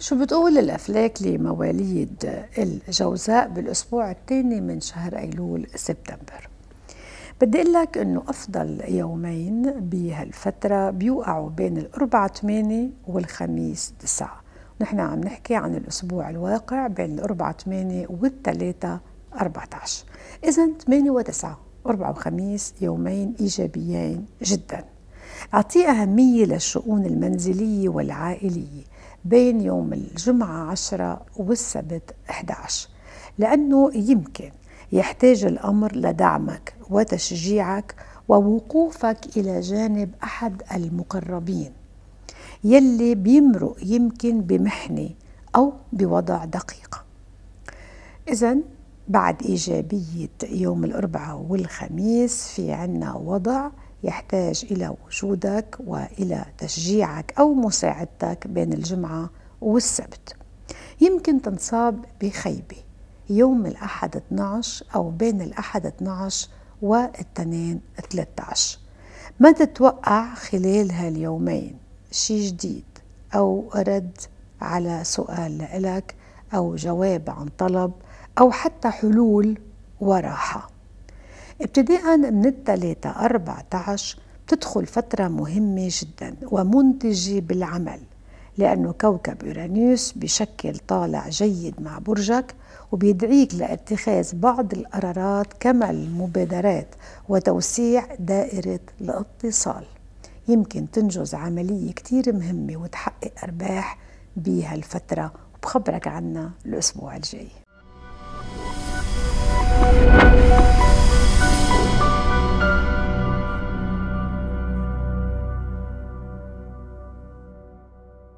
شو بتقول الأفلاك لمواليد الجوزاء بالأسبوع الثاني من شهر أيلول سبتمبر بدي اقول لك انه افضل يومين بهالفتره بيوقعوا بين الاربعاء 8 والخميس 9 نحن عم نحكي عن الاسبوع الواقع بين الاربعاء 8 والثلاثة 14 اذا 8 و9 اربعاء وخميس يومين ايجابيين جدا اعطي اهميه للشؤون المنزليه والعائليه بين يوم الجمعة 10 والسبت 11 لأنه يمكن يحتاج الأمر لدعمك وتشجيعك ووقوفك إلى جانب أحد المقربين يلي بيمرق يمكن بمحنة أو بوضع دقيق إذا بعد إيجابية يوم الأربعاء والخميس في عنا وضع يحتاج إلى وجودك وإلى تشجيعك أو مساعدتك بين الجمعة والسبت يمكن تنصاب بخيبة يوم الأحد 12 أو بين الأحد 12 والتنين 13 ما تتوقع خلال هاليومين شيء جديد أو رد على سؤال لإلك أو جواب عن طلب أو حتى حلول وراحة ابتداء من الثلاثة 14 بتدخل فترة مهمة جدا ومنتجة بالعمل لأنه كوكب يورانيوس بشكل طالع جيد مع برجك وبيدعيك لاتخاذ بعض القرارات كما المبادرات وتوسيع دائرة الاتصال يمكن تنجز عملية كتير مهمة وتحقق أرباح بهالفترة وبخبرك عنها الأسبوع الجاي